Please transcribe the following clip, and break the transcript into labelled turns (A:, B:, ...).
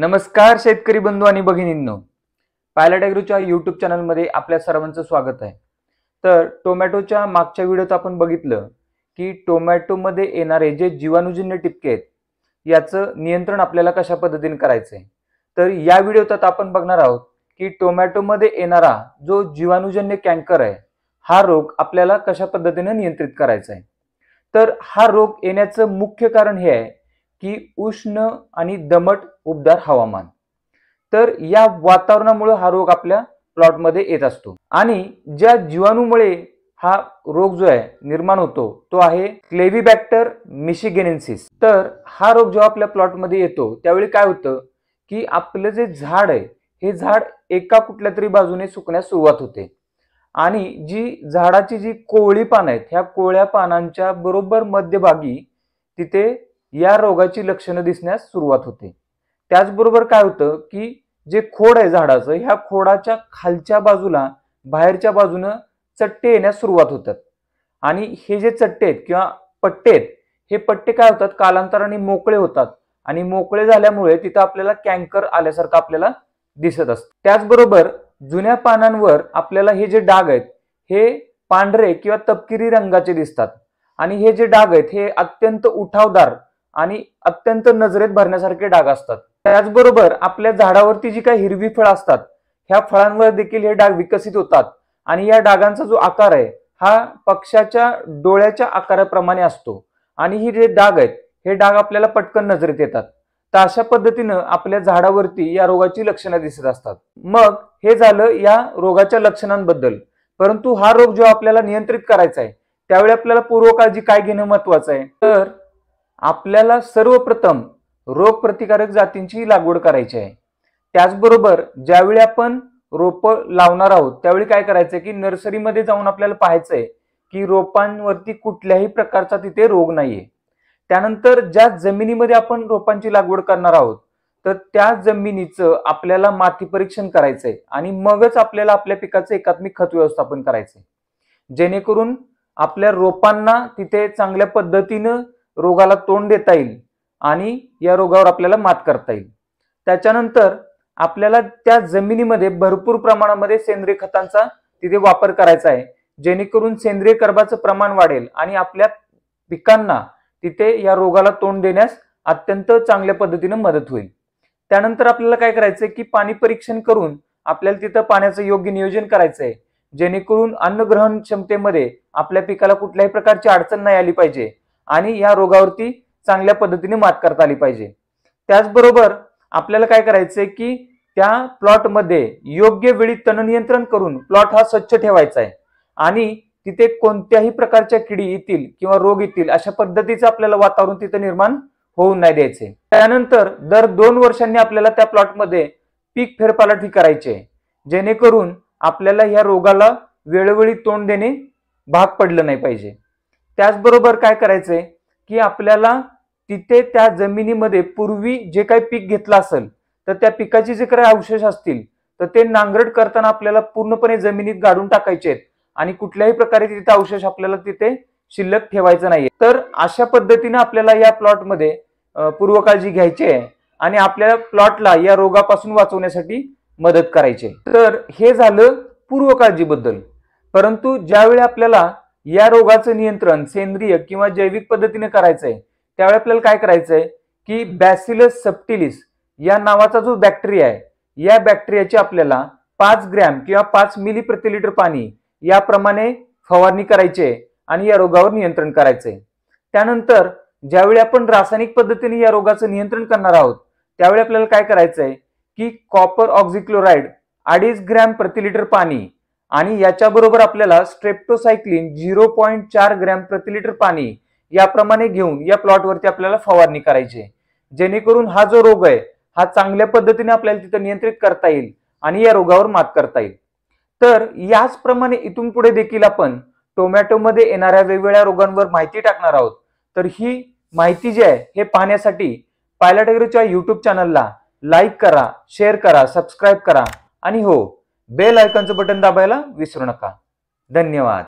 A: नमस्कार शेतकरी बंधू आणि भगिनींनो पायलट अॅग्रोच्या यूट्यूब चॅनलमध्ये आपल्या सर्वांचं स्वागत आहे तर टोमॅटोच्या मागच्या व्हिडिओत आपण बघितलं की टोमॅटोमध्ये येणारे जे जीवाणुजन्य टिपके आहेत याचं नियंत्रण आपल्याला कशा पद्धतीने करायचं आहे तर या व्हिडिओत आपण बघणार आहोत की टोमॅटोमध्ये येणारा जो जीवाणुजन्य कँकर आहे हा रोग आपल्याला कशा पद्धतीने नियंत्रित करायचा आहे तर हा रोग येण्याचं मुख्य कारण हे आहे की उष्ण आणि दमट उबदार हवामान तर या वातावरणामुळे हा रोग आपल्या प्लॉटमध्ये येत असतो आणि ज्या जीवाणूमुळे हा रोग जो आहे निर्माण होतो तो आहे क्लेव्हिबॅक्टर मिशिगेनेन्सिस तर हा रोग जेव्हा आपल्या प्लॉटमध्ये येतो त्यावेळी काय होतं की आपलं जे झाड आहे हे झाड एका कुठल्या तरी बाजूने सुकण्यास सुरुवात होते आणि जी झाडाची जी कोवळी पानं आहेत ह्या कोवळ्या पानांच्या बरोबर मध्यभागी तिथे या रोगाची लक्षणं दिसण्यास सुरुवात होते त्याचबरोबर काय होतं की जे खोड आहे झाडाचं ह्या खोडाच्या खालच्या बाजूला बाहेरच्या बाजूनं चट्टे येण्यास सुरुवात होतात आणि हे जे चट्टे आहेत किंवा पट्टे आहेत हे पट्टे काय होतात कालांतराने मोकळे होतात आणि मोकळे झाल्यामुळे तिथं आपल्याला कॅन्कर आल्यासारखं आपल्याला दिसत असतं त्याचबरोबर जुन्या पानांवर आपल्याला हे जे डाग आहेत हे पांढरे किंवा तपकिरी रंगाचे दिसतात आणि हे जे डाग आहेत हे अत्यंत उठावदार आणि अत्यंत नजरेत भरण्यासारखे डाग असतात त्याचबरोबर आपल्या झाडावरती जी काही हिरवी फळं असतात ह्या फळांवर देखील हे डाग विकसित होतात आणि या डागांचा जो आकार आहे हा पक्षाच्या डोळ्याच्या आकाराप्रमाणे असतो आणि ही जे डाग आहेत हे डाग आपल्याला पटकन नजरेत येतात तर अशा पद्धतीनं आपल्या झाडावरती या रोगाची लक्षणं दिसत असतात मग हे झालं या रोगाच्या लक्षणांबद्दल परंतु हा रोग जो आपल्याला नियंत्रित करायचा आहे त्यावेळी आपल्याला काळजी काय घेणं महत्वाचं आहे तर आपल्याला सर्वप्रथम रोगप्रतिकारक जातींची लागवड करायची आहे त्याचबरोबर ज्यावेळी आपण रोपं लावणार आहोत त्यावेळी काय करायचंय की नर्सरीमध्ये जाऊन आपल्याला पाहायचंय की रोपांवरती कुठल्याही प्रकारचा तिथे रोग नाहीये त्यानंतर ज्या जमिनीमध्ये आपण रोपांची लागवड करणार आहोत तर त्या जमिनीचं आपल्याला माती परीक्षण करायचंय आणि मगच आपल्याला आपल्या पिकाचं एकात्मिक खत व्यवस्थापन करायचंय जेणेकरून आपल्या रोपांना तिथे चांगल्या पद्धतीनं रोगाला तोंड देता येईल आणि या रोगावर आपल्याला मात करता येईल त्याच्यानंतर आपल्याला त्या जमिनीमध्ये भरपूर प्रमाणामध्ये सेंद्रिय खतांचा तिथे वापर करायचा आहे जेणेकरून सेंद्रिय कर्बाचं प्रमाण वाढेल आणि आपल्या पिकांना तिथे या रोगाला तोंड देण्यास अत्यंत चांगल्या पद्धतीने मदत होईल त्यानंतर आपल्याला काय करायचंय की पाणी परीक्षण करून आपल्याला तिथं पाण्याचं योग्य नियोजन करायचं आहे जेणेकरून अन्नग्रहण क्षमतेमध्ये आपल्या पिकाला कुठल्याही प्रकारची अडचण नाही आली पाहिजे आणि या रोगावरती चांगल्या पद्धतीने मात करता आली पाहिजे त्याचबरोबर आपल्याला काय करायचंय की त्या प्लॉटमध्ये योग्य वेळी नियंत्रण करून प्लॉट हा स्वच्छ ठेवायचा आहे आणि तिथे कोणत्याही प्रकारच्या किडी येतील किंवा रोग येतील अशा पद्धतीचं आपल्याला वातावरण तिथे निर्माण होऊ नाही द्यायचे त्यानंतर दर दोन वर्षांनी आपल्याला त्या प्लॉटमध्ये पीक फेरपालटी करायचे जेणेकरून आपल्याला या रोगाला वेळोवेळी तोंड देणे भाग पडलं नाही पाहिजे त्याचबरोबर काय करायचंय की आपल्याला तिथे त्या जमिनीमध्ये पूर्वी जे काही पीक घेतलं असेल तर त्या पिकाचे जे काही अवशेष असतील तर ते नांगरट करताना आपल्याला पूर्णपणे जमिनीत गाडून टाकायचे आहेत आणि कुठल्याही प्रकारे तिथे अवशेष आपल्याला तिथे शिल्लक ठेवायचं नाहीये तर अशा पद्धतीने आपल्याला या प्लॉटमध्ये पूर्व काळजी घ्यायची आहे आणि आपल्या प्लॉटला या रोगापासून वाचवण्यासाठी मदत करायची तर हे झालं पूर्व काळजीबद्दल परंतु ज्यावेळी आपल्याला या रोगाचं नियंत्रण सेंद्रिय किंवा जैविक पद्धतीने करायचं आहे त्यावेळी आपल्याला काय करायचं आहे की बॅसिलस सप्टिलिस या नावाचा जो बॅक्टेरिया आहे या बॅक्टेरियाची आपल्याला पाच ग्रॅम किंवा पाच मिली प्रति लिटर पाणी याप्रमाणे फवारणी करायची आहे आणि या रोगावर नियंत्रण करायचंय आहे त्यानंतर ज्यावेळी आपण रासायनिक पद्धतीने या रोगाचं नियंत्रण करणार आहोत त्यावेळी आपल्याला काय करायचं आहे की कॉपर ऑक्झिक्लोराईड अडीच ग्रॅम प्रति लिटर पाणी आणि याच्याबरोबर आपल्याला स्ट्रेप्टोसायक्लिन झिरो पॉईंट चार ग्रॅम प्रतिलिटर पाणी याप्रमाणे घेऊन या प्लॉटवरती आपल्याला फवारणी करायची जेणेकरून हा जो रोग आहे हा चांगल्या पद्धतीने आपल्याला तिथं नियंत्रित करता येईल आणि या रोगावर मात करता येईल तर याचप्रमाणे इथून पुढे देखील आपण टोमॅटोमध्ये येणाऱ्या वेगवेगळ्या रोगांवर माहिती टाकणार आहोत तर ही माहिती जी आहे हे पाहण्यासाठी पायलट युट्यूब चॅनलला लाईक करा शेअर करा सबस्क्राईब करा आणि हो बेल आयकॉनचं बटन दाबायला विसरू नका धन्यवाद